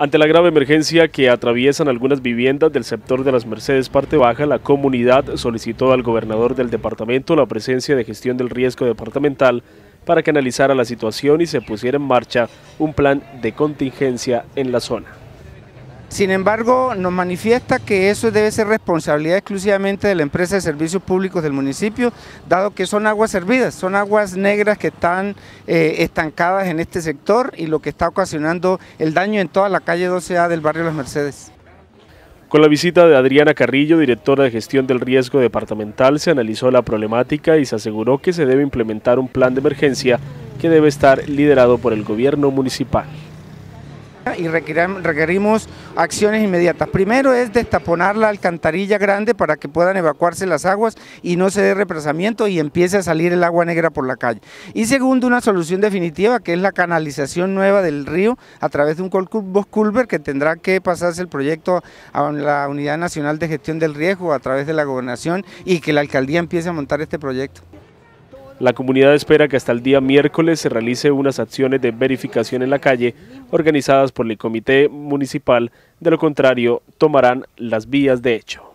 Ante la grave emergencia que atraviesan algunas viviendas del sector de las Mercedes Parte Baja, la comunidad solicitó al gobernador del departamento la presencia de gestión del riesgo departamental para que analizara la situación y se pusiera en marcha un plan de contingencia en la zona. Sin embargo, nos manifiesta que eso debe ser responsabilidad exclusivamente de la empresa de servicios públicos del municipio, dado que son aguas servidas, son aguas negras que están eh, estancadas en este sector y lo que está ocasionando el daño en toda la calle 12A del barrio Las Mercedes. Con la visita de Adriana Carrillo, directora de gestión del riesgo departamental, se analizó la problemática y se aseguró que se debe implementar un plan de emergencia que debe estar liderado por el gobierno municipal y requerimos acciones inmediatas. Primero es destaponar la alcantarilla grande para que puedan evacuarse las aguas y no se dé represamiento y empiece a salir el agua negra por la calle. Y segundo, una solución definitiva que es la canalización nueva del río a través de un culver que tendrá que pasarse el proyecto a la Unidad Nacional de Gestión del Riesgo a través de la gobernación y que la alcaldía empiece a montar este proyecto. La comunidad espera que hasta el día miércoles se realicen unas acciones de verificación en la calle organizadas por el Comité Municipal, de lo contrario tomarán las vías de hecho.